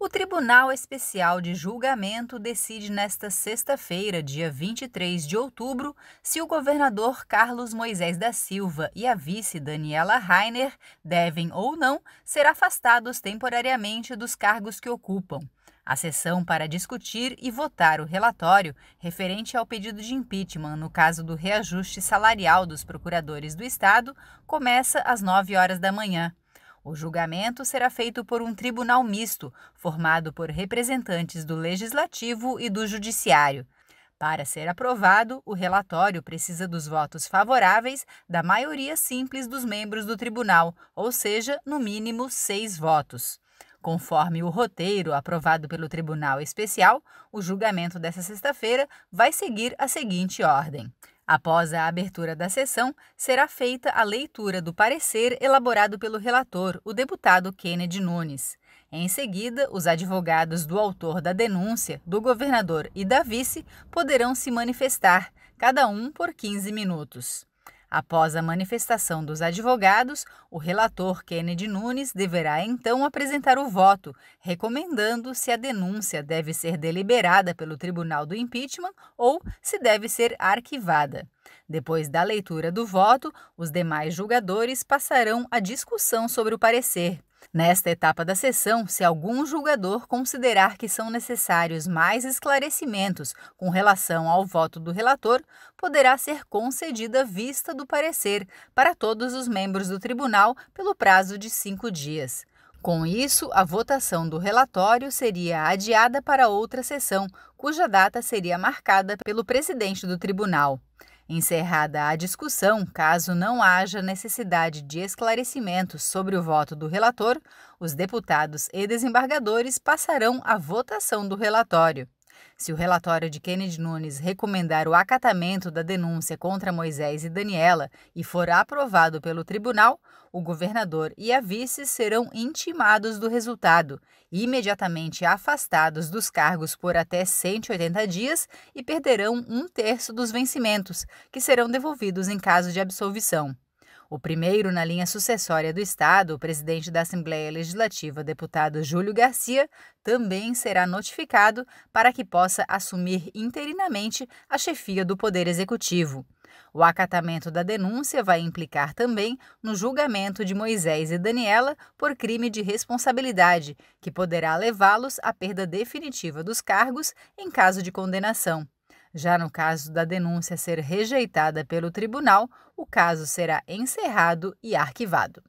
O Tribunal Especial de Julgamento decide nesta sexta-feira, dia 23 de outubro, se o governador Carlos Moisés da Silva e a vice Daniela Rainer devem ou não ser afastados temporariamente dos cargos que ocupam. A sessão para discutir e votar o relatório referente ao pedido de impeachment no caso do reajuste salarial dos procuradores do Estado começa às 9 horas da manhã. O julgamento será feito por um tribunal misto, formado por representantes do Legislativo e do Judiciário. Para ser aprovado, o relatório precisa dos votos favoráveis da maioria simples dos membros do tribunal, ou seja, no mínimo seis votos. Conforme o roteiro aprovado pelo Tribunal Especial, o julgamento dessa sexta-feira vai seguir a seguinte ordem. Após a abertura da sessão, será feita a leitura do parecer elaborado pelo relator, o deputado Kennedy Nunes. Em seguida, os advogados do autor da denúncia, do governador e da vice poderão se manifestar, cada um por 15 minutos. Após a manifestação dos advogados, o relator Kennedy Nunes deverá então apresentar o voto, recomendando se a denúncia deve ser deliberada pelo Tribunal do Impeachment ou se deve ser arquivada. Depois da leitura do voto, os demais julgadores passarão a discussão sobre o parecer. Nesta etapa da sessão, se algum julgador considerar que são necessários mais esclarecimentos com relação ao voto do relator, poderá ser concedida vista do parecer para todos os membros do tribunal pelo prazo de cinco dias. Com isso, a votação do relatório seria adiada para outra sessão, cuja data seria marcada pelo presidente do tribunal. Encerrada a discussão, caso não haja necessidade de esclarecimentos sobre o voto do relator, os deputados e desembargadores passarão à votação do relatório. Se o relatório de Kennedy Nunes recomendar o acatamento da denúncia contra Moisés e Daniela e for aprovado pelo tribunal, o governador e a vice serão intimados do resultado e imediatamente afastados dos cargos por até 180 dias e perderão um terço dos vencimentos, que serão devolvidos em caso de absolvição. O primeiro na linha sucessória do Estado, o presidente da Assembleia Legislativa, deputado Júlio Garcia, também será notificado para que possa assumir interinamente a chefia do Poder Executivo. O acatamento da denúncia vai implicar também no julgamento de Moisés e Daniela por crime de responsabilidade, que poderá levá-los à perda definitiva dos cargos em caso de condenação. Já no caso da denúncia ser rejeitada pelo tribunal, o caso será encerrado e arquivado.